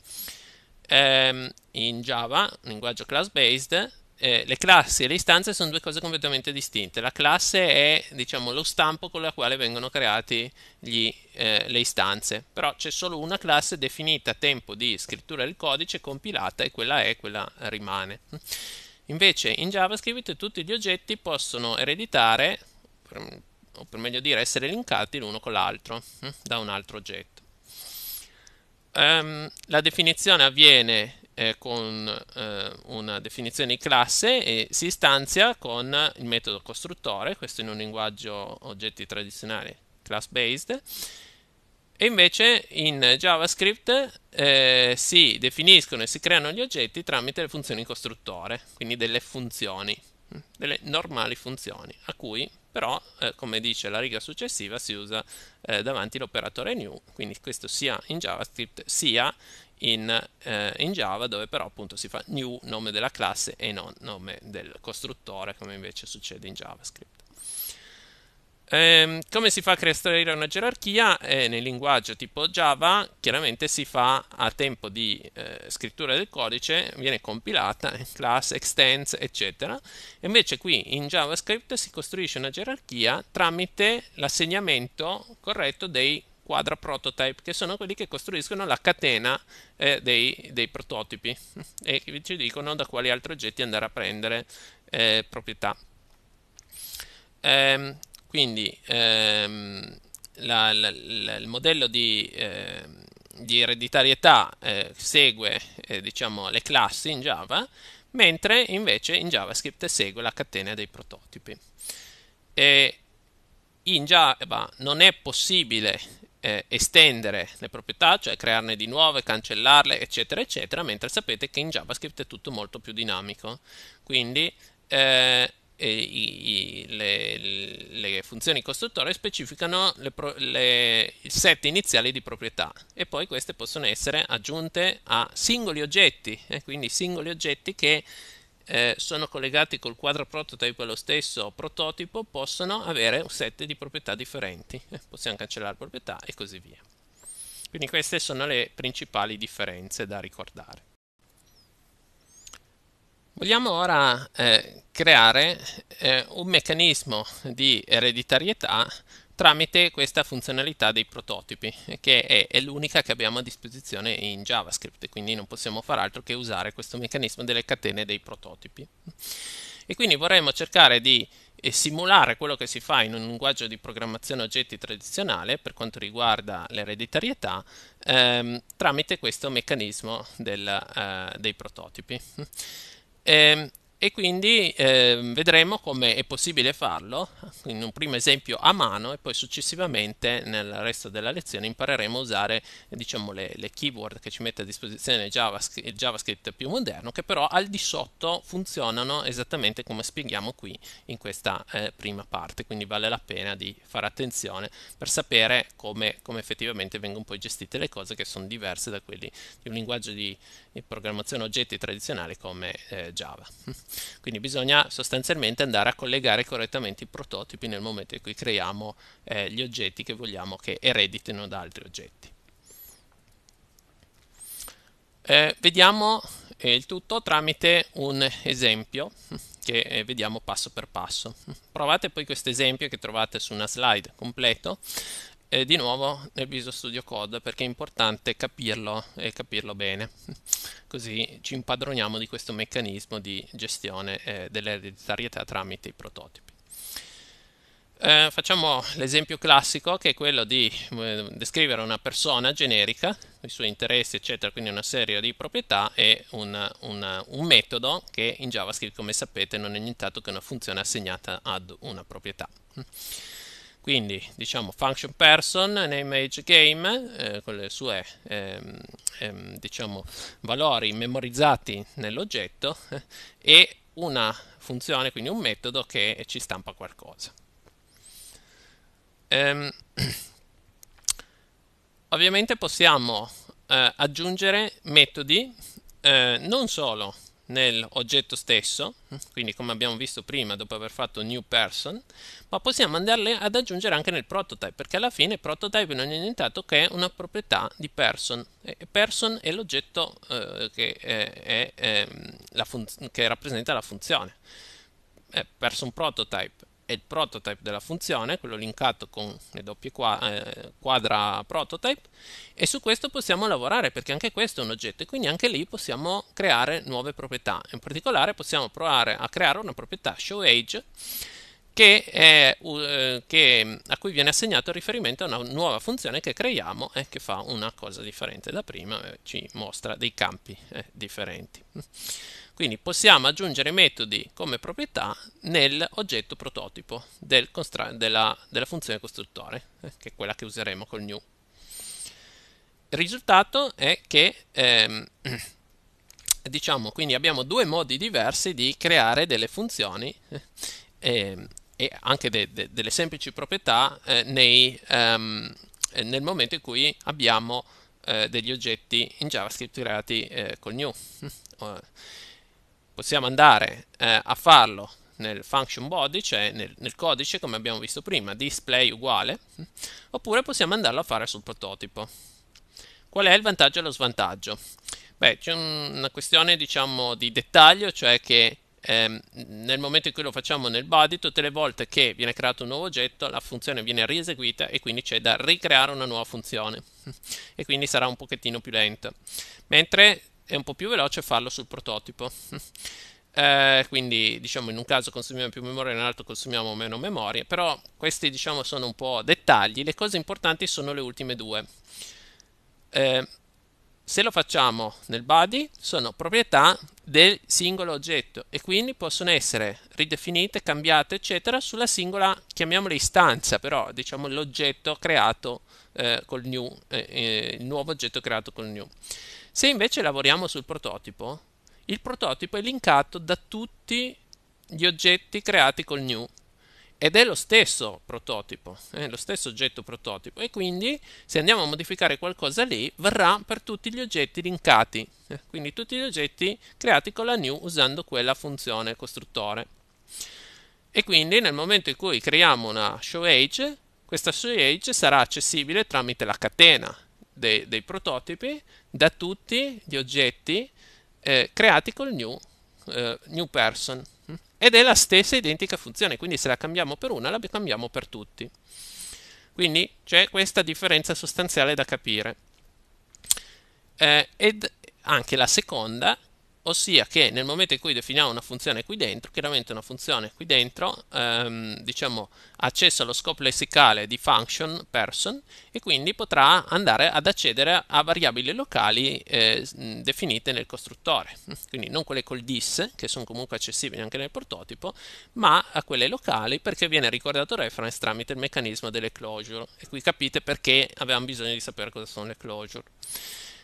ehm, in Java, un linguaggio class-based, eh, le classi e le istanze sono due cose completamente distinte. La classe è diciamo, lo stampo con la quale vengono create eh, le istanze, però c'è solo una classe definita a tempo di scrittura del codice compilata e quella è, quella rimane. Invece in JavaScript tutti gli oggetti possono ereditare, o per meglio dire essere linkati l'uno con l'altro, hm, da un altro oggetto. Um, la definizione avviene eh, con eh, una definizione di classe e si istanzia con il metodo costruttore, questo in un linguaggio oggetti tradizionale class based, e invece in JavaScript eh, si definiscono e si creano gli oggetti tramite le funzioni costruttore, quindi delle funzioni, delle normali funzioni, a cui però, eh, come dice la riga successiva, si usa eh, davanti l'operatore new, quindi questo sia in JavaScript sia in, eh, in, Java dove però appunto si fa new nome della classe e non nome del costruttore come invece succede in JavaScript. Ehm, come si fa a creare una gerarchia? Eh, nel linguaggio tipo Java chiaramente si fa a tempo di eh, scrittura del codice, viene compilata in class, extends, eccetera. Invece qui in JavaScript si costruisce una gerarchia tramite l'assegnamento corretto dei quadra prototype, che sono quelli che costruiscono la catena eh, dei, dei, prototipi e che ci dicono da quali altri oggetti andare a prendere eh, proprietà. Ehm, quindi ehm, la, la, la, il modello di, eh, di ereditarietà eh, segue eh, diciamo, le classi in Java, mentre invece in JavaScript segue la catena dei prototipi. E in Java non è possibile eh, estendere le proprietà, cioè crearne di nuove, cancellarle, eccetera, eccetera, mentre sapete che in JavaScript è tutto molto più dinamico. Quindi eh, i, i, le, le, funzioni costruttore specificano le pro, le, il set iniziale di proprietà e poi queste possono essere aggiunte a singoli oggetti, eh, quindi singoli oggetti che eh, sono collegati col quadro prototype allo stesso prototipo possono avere un set di proprietà differenti. Eh, possiamo cancellare proprietà e così via. Quindi queste sono le principali differenze da ricordare. Vogliamo ora eh, creare eh, un meccanismo di ereditarietà tramite questa funzionalità dei prototipi, che è, è l'unica che abbiamo a disposizione in JavaScript, quindi non possiamo far altro che usare questo meccanismo delle catene dei prototipi. E quindi vorremmo cercare di eh, simulare quello che si fa in un linguaggio di programmazione oggetti tradizionale per quanto riguarda l'ereditarietà ehm, tramite questo meccanismo del, eh, dei prototipi. E, ehm, e quindi eh, vedremo come è possibile farlo in un primo esempio a mano e poi successivamente nel resto della lezione impareremo a usare diciamo, le, le, keyword che ci mette a disposizione JavaScript, JavaScript più moderno che però al di sotto funzionano esattamente come spieghiamo qui in questa eh, prima parte quindi vale la pena di fare attenzione per sapere come, come effettivamente vengono poi gestite le cose che sono diverse da quelli di un linguaggio di, di programmazione oggetti tradizionale come eh, Java. Quindi bisogna sostanzialmente andare a collegare correttamente i prototipi nel momento in cui creiamo eh, gli oggetti che vogliamo che ereditino da altri oggetti. Eh, vediamo eh, il tutto tramite un esempio che eh, vediamo passo per passo. Provate poi questo esempio che trovate su una slide completo eh, di nuovo nel Visual Studio Code perché è importante capirlo e capirlo bene, <laughs> così ci impadroniamo di questo meccanismo di gestione eh, dell'ereditarietà tramite i prototipi. Eh, facciamo l'esempio classico che è quello di eh, descrivere una persona generica, i suoi interessi eccetera, quindi una serie di proprietà e un, un, un metodo che in JavaScript come sapete non è nient'altro che una funzione assegnata ad una proprietà. Quindi diciamo function person, name age game, eh, con le sue ehm, ehm, diciamo, valori memorizzati nell'oggetto eh, <laughs> e una funzione, quindi un metodo che ci stampa qualcosa. Ehm, <clears throat> ovviamente possiamo eh, aggiungere metodi eh, non solo nell'oggetto stesso, quindi come abbiamo visto prima dopo aver fatto new person, ma possiamo andarle ad aggiungere anche nel prototype, perché alla fine prototype non è nient'altro che una proprietà di person, e person è l'oggetto eh, che, è, è, ehm, che, rappresenta la funzione, è person prototype è il prototype della funzione, quello linkato con le doppie eh, quadra prototype e su questo possiamo lavorare perché anche questo è un oggetto e quindi anche lì possiamo creare nuove proprietà. In particolare possiamo provare a creare una proprietà showAge che, è, uh, che a cui viene assegnato riferimento a una nuova funzione che creiamo e eh, che fa una cosa differente da prima, eh, ci mostra dei campi eh, differenti. Quindi possiamo aggiungere metodi come proprietà nell'oggetto prototipo del della, della, funzione costruttore, eh, che è quella che useremo col new. Il risultato è che ehm, <clears throat> diciamo quindi abbiamo due modi diversi di creare delle funzioni eh, ehm, e anche de, de, delle semplici proprietà eh, nei, ehm, eh, nel momento in cui abbiamo eh, degli oggetti in JavaScript creati eh, col new <laughs> possiamo andare eh, a farlo nel function body, cioè nel, nel, codice come abbiamo visto prima, display uguale, oppure possiamo andarlo a fare sul prototipo. Qual è il vantaggio e lo svantaggio? Beh, c'è un, una questione diciamo di dettaglio, cioè che eh, nel momento in cui lo facciamo nel body, tutte le volte che viene creato un nuovo oggetto, la funzione viene rieseguita e quindi c'è da ricreare una nuova funzione <laughs> e quindi sarà un pochettino più lento. Mentre è un po' più veloce farlo sul prototipo. <laughs> eh, quindi, diciamo, in un caso consumiamo più memoria, nell'altro consumiamo meno memoria, però questi, diciamo, sono un po' dettagli. Le cose importanti sono le ultime due. Eh, se lo facciamo nel body, sono proprietà del singolo oggetto e quindi possono essere ridefinite, cambiate, eccetera, sulla singola, chiamiamola istanza, però diciamo l'oggetto creato eh, col new, eh, eh il nuovo oggetto creato col new. Se invece lavoriamo sul prototipo, il prototipo è linkato da tutti gli oggetti creati col new ed è lo stesso prototipo, è lo stesso oggetto prototipo e quindi se andiamo a modificare qualcosa lì varrà per tutti gli oggetti linkati, eh, quindi tutti gli oggetti creati con la new usando quella funzione costruttore. E quindi nel momento in cui creiamo una showAge, questa showAge sarà accessibile tramite la catena dei, dei prototipi da tutti gli oggetti eh, creati col new, eh, new person. Ed è la stessa identica funzione, quindi se la cambiamo per una la cambiamo per tutti. Quindi c'è questa differenza sostanziale da capire. Eh, ed anche la seconda ossia che nel momento in cui definiamo una funzione qui dentro, chiaramente una funzione qui dentro, ehm, diciamo, accessa lo scopo lessicale di function person e quindi potrà andare ad accedere a variabili locali eh, definite nel costruttore, <laughs> quindi non quelle col dis, che sono comunque accessibili anche nel prototipo, ma a quelle locali perché viene ricordato reference tramite il meccanismo delle closure e qui capite perché avevamo bisogno di sapere cosa sono le closure.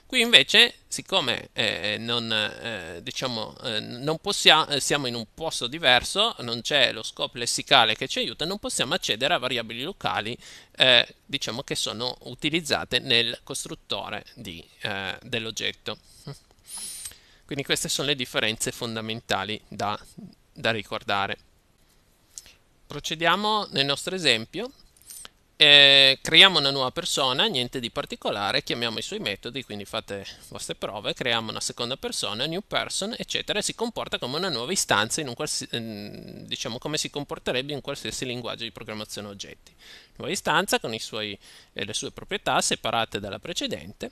Qui invece, siccome eh, non, eh, diciamo, eh, non possiamo, eh, siamo in un posto diverso, non c'è lo scope lessicale che ci aiuta, non possiamo accedere a variabili locali eh, diciamo che sono utilizzate nel costruttore eh, dell'oggetto. Quindi queste sono le differenze fondamentali da, da ricordare. Procediamo nel nostro esempio eh, creiamo una nuova persona, niente di particolare, chiamiamo i suoi metodi, quindi fate vostre prove, creiamo una seconda persona, new person, eccetera, e si comporta come una nuova istanza, in un qualsi- diciamo come si comporterebbe in qualsiasi linguaggio di programmazione oggetti. Nuova istanza con suoi, eh, le sue proprietà separate dalla precedente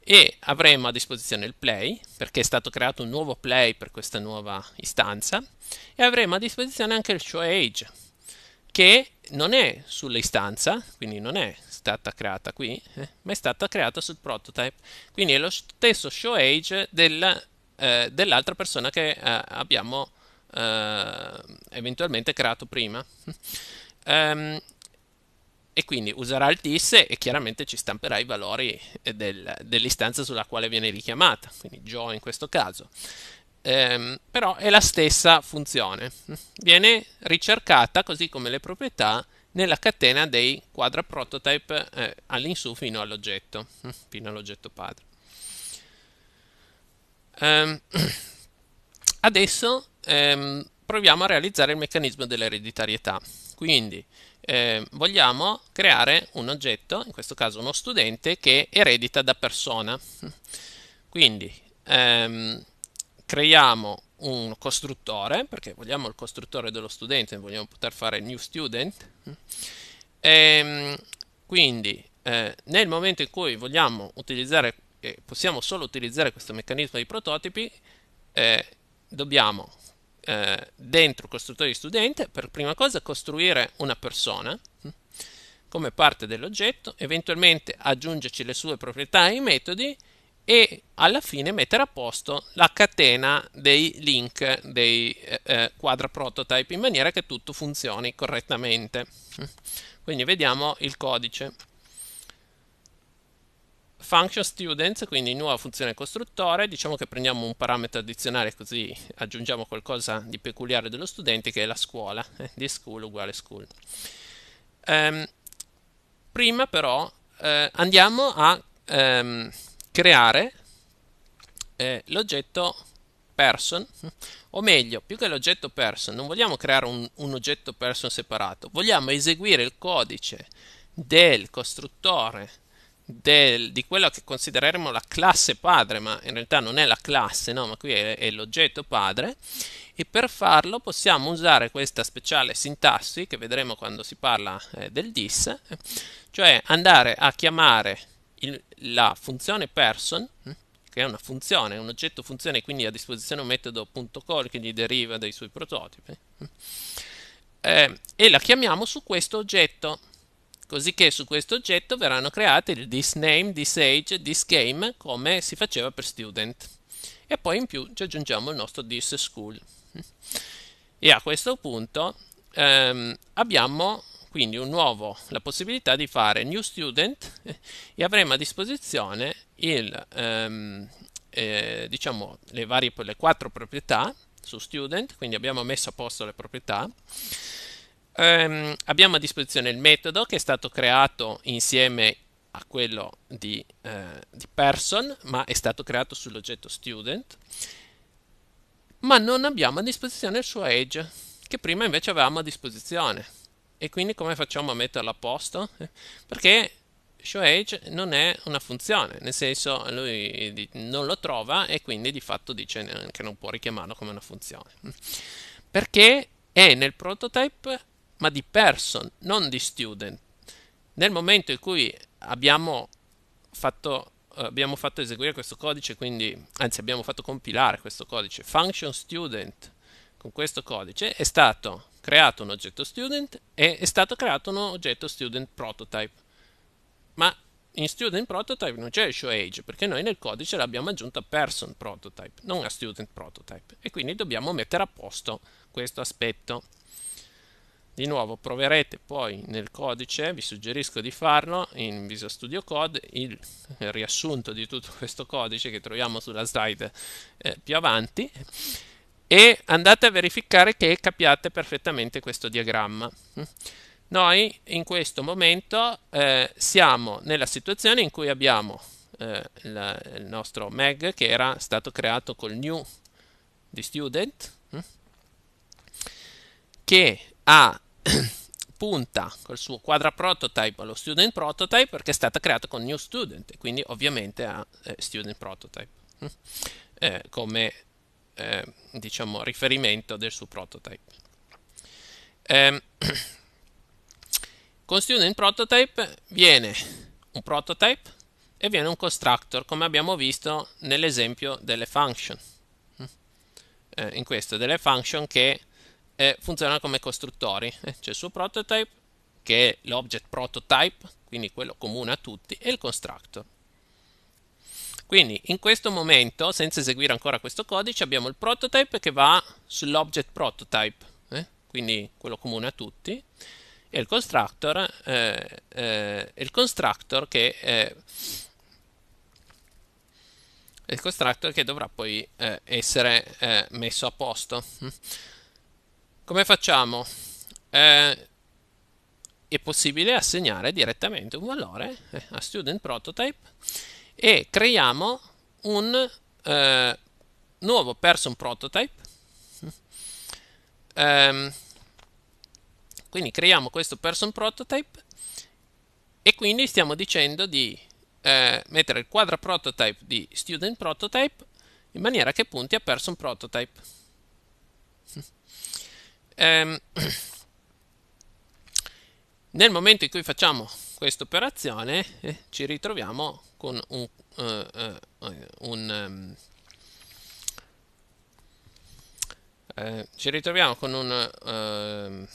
e avremo a disposizione il play perché è stato creato un nuovo play per questa nuova istanza e avremo a disposizione anche il show age che non è sull'istanza, quindi non è stata creata qui, eh, ma è stata creata sul prototype. Quindi è lo stesso show age del, eh, dell'altra persona che eh, abbiamo eh, eventualmente creato prima. Um, <laughs> e quindi userà il TIS e chiaramente ci stamperà i valori del, dell'istanza sulla quale viene richiamata, quindi Joe in questo caso ehm, però è la stessa funzione. Viene ricercata così come le proprietà nella catena dei quadra prototype eh, all'insù fino all'oggetto, fino all'oggetto padre. Ehm, <clears throat> adesso ehm, proviamo a realizzare il meccanismo dell'ereditarietà. Quindi eh, vogliamo creare un oggetto, in questo caso uno studente, che eredita da persona. Quindi ehm, creiamo un costruttore, perché vogliamo il costruttore dello studente, vogliamo poter fare new student, e, ehm, quindi eh, nel momento in cui vogliamo utilizzare, eh, possiamo solo utilizzare questo meccanismo di prototipi, eh, dobbiamo eh, dentro costruttore di studente, per prima cosa costruire una persona hm, come parte dell'oggetto, eventualmente aggiungerci le sue proprietà e i metodi, e alla fine mettere a posto la catena dei link dei eh, eh, quadra prototype in maniera che tutto funzioni correttamente. Quindi vediamo il codice. Function students, quindi nuova funzione costruttore, diciamo che prendiamo un parametro addizionale così aggiungiamo qualcosa di peculiare dello studente che è la scuola, eh, school uguale school. Um, prima però eh, andiamo a um, creare eh, l'oggetto person, o meglio, più che l'oggetto person, non vogliamo creare un, un oggetto person separato, vogliamo eseguire il codice del costruttore del, di quella che considereremo la classe padre, ma in realtà non è la classe, no, ma qui è, è l'oggetto padre, e per farlo possiamo usare questa speciale sintassi che vedremo quando si parla eh, del dis, cioè andare a chiamare il, la funzione person, che è una funzione, un oggetto funzione, quindi a disposizione un metodo.call che gli deriva dai suoi prototipi, eh, e la chiamiamo su questo oggetto, così che su questo oggetto verranno create il thisName, thisAge, thisGame, come si faceva per student. E poi in più ci aggiungiamo il nostro thisSchool. E a questo punto ehm, abbiamo quindi nuovo, la possibilità di fare new student <laughs> e avremo a disposizione il, ehm, eh, diciamo le, varie, le quattro proprietà su student, quindi abbiamo messo a posto le proprietà. Um, abbiamo a disposizione il metodo che è stato creato insieme a quello di, eh, di, person, ma è stato creato sull'oggetto student, ma non abbiamo a disposizione il suo age, che prima invece avevamo a disposizione. E quindi come facciamo a metterla a posto? <laughs> Perché showAge non è una funzione, nel senso lui non lo trova e quindi di fatto dice che non può richiamarlo come una funzione. <laughs> Perché è nel prototype ma di person, non di student. Nel momento in cui abbiamo fatto abbiamo fatto eseguire questo codice, quindi anzi abbiamo fatto compilare questo codice function student con questo codice è stato creato un oggetto student e è stato creato un oggetto student prototype. Ma in student prototype non c'è il show age perché noi nel codice l'abbiamo aggiunto a person prototype, non a student prototype e quindi dobbiamo mettere a posto questo aspetto. Di nuovo proverete poi nel codice, vi suggerisco di farlo in Visual Studio Code, il riassunto di tutto questo codice che troviamo sulla slide eh, più avanti e andate a verificare che capiate perfettamente questo diagramma. Noi in questo momento eh, siamo nella situazione in cui abbiamo eh, la, il nostro MEG che era stato creato col new di student mm, che ha <coughs> punta col suo quadra prototype allo student prototype perché è stata creata con new student e quindi ovviamente ha eh, student prototype mm, eh, come eh, diciamo, riferimento del suo prototype. Eh, con student prototype viene un prototype e viene un constructor, come abbiamo visto nell'esempio delle function. Mm? Eh, in questo, delle function che eh, funzionano come costruttori. Eh, c'è il suo prototype, che è l'object prototype, quindi quello comune a tutti, e il constructor. Quindi in questo momento, senza eseguire ancora questo codice, abbiamo il prototype che va sull'object prototype, eh? quindi quello comune a tutti, e il constructor, eh, eh, il constructor che, eh, il constructor che dovrà poi eh, essere eh, messo a posto. Come facciamo? è possibile assegnare direttamente un valore a student prototype e creiamo un eh, nuovo person prototype. Um, quindi creiamo questo person prototype e quindi stiamo dicendo di eh, mettere il quadra prototype di student prototype in maniera che punti a person prototype. Um, nel momento in cui facciamo questa operazione eh, ci ritroviamo con un, uh, uh, un um, ci ritroviamo con un, ehm,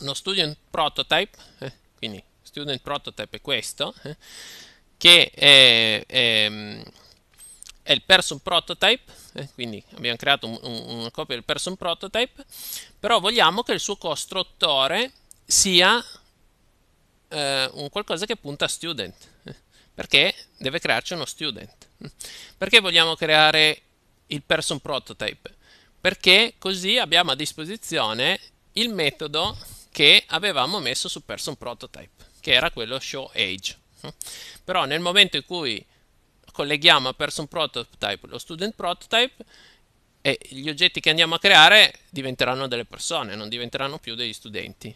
uno student prototype quindi student prototype è questo che è, è, ehm, è, il person prototype, eh, quindi abbiamo creato un, un, una copia del person prototype, però vogliamo che il suo costruttore sia eh, un qualcosa che punta a student, eh, perché deve crearci uno student. Perché vogliamo creare il person prototype? Perché così abbiamo a disposizione il metodo che avevamo messo su person prototype, che era quello show age. Però nel momento in cui colleghiamo a person prototype lo student prototype, e gli oggetti che andiamo a creare diventeranno delle persone, non diventeranno più degli studenti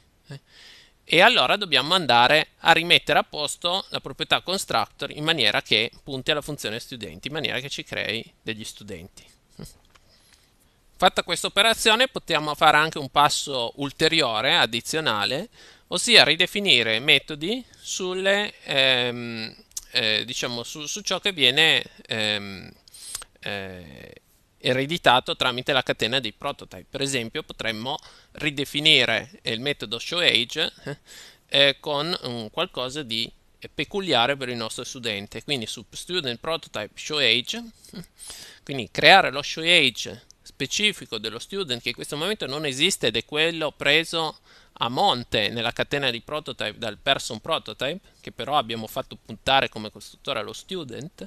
e allora dobbiamo andare a rimettere a posto la proprietà constructor in maniera che punti alla funzione studenti, in maniera che ci crei degli studenti. Fatta questa operazione possiamo fare anche un passo ulteriore, addizionale, ossia ridefinire metodi sulle, ehm, eh, diciamo, su, su, ciò che viene ehm, eh, ereditato tramite la catena dei prototype. Per esempio potremmo ridefinire eh, il metodo show age eh, eh con um, qualcosa di peculiare per il nostro studente. Quindi su student prototype show age, <laughs> quindi creare lo show age specifico dello student che in questo momento non esiste ed è quello preso a monte nella catena di prototype dal person prototype che però abbiamo fatto puntare come costruttore allo student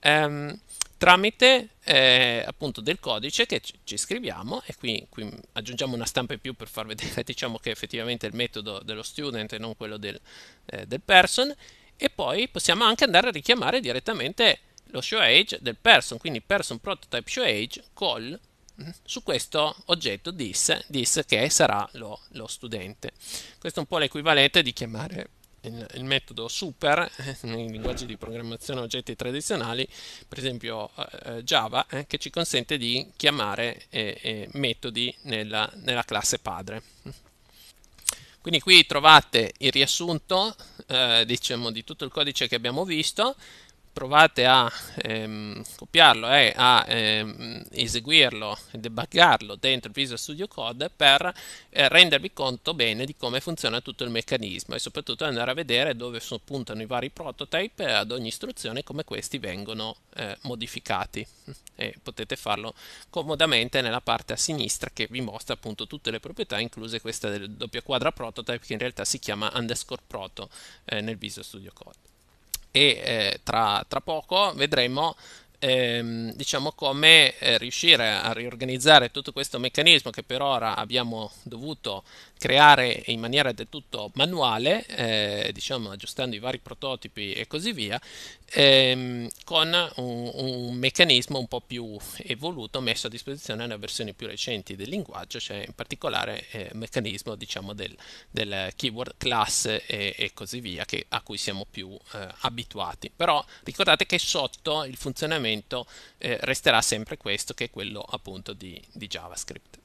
ehm, tramite eh, appunto del codice che ci scriviamo e qui, qui, aggiungiamo una stampa in più per far vedere <laughs> diciamo che effettivamente è il metodo dello student e non quello del, eh, del person e poi possiamo anche andare a richiamare direttamente lo show age del person quindi person prototype show age call mm, su questo oggetto this, this che sarà lo, lo studente questo è un po' l'equivalente di chiamare il, il metodo super eh, nei linguaggi di programmazione oggetti tradizionali, per esempio eh, eh Java, eh, che ci consente di chiamare eh, eh, metodi nella, nella, classe padre. Quindi qui trovate il riassunto diciamo, di tutto il codice che abbiamo visto, provate a ehm, copiarlo e eh, a ehm, eseguirlo e debuggarlo dentro Visual Studio Code per eh, rendervi conto bene di come funziona tutto il meccanismo e soprattutto andare a vedere dove sono, puntano i vari prototype ad ogni istruzione come questi vengono eh, modificati e potete farlo comodamente nella parte a sinistra che vi mostra appunto tutte le proprietà incluse questa del doppia quadra prototype che in realtà si chiama underscore proto eh, nel Visual Studio Code e eh, tra, tra poco vedremo Ehm, diciamo come eh, riuscire a riorganizzare tutto questo meccanismo che per ora abbiamo dovuto creare in maniera del tutto manuale, eh, diciamo aggiustando i vari prototipi e così via, ehm, con un, un, meccanismo un po' più evoluto messo a disposizione nelle versioni più recenti del linguaggio, cioè in particolare eh, il meccanismo diciamo, del, del, keyword class e, e così via che, a cui siamo più eh, abituati. Però ricordate che sotto il funzionamento eh, resterà sempre questo che è quello appunto di, di JavaScript.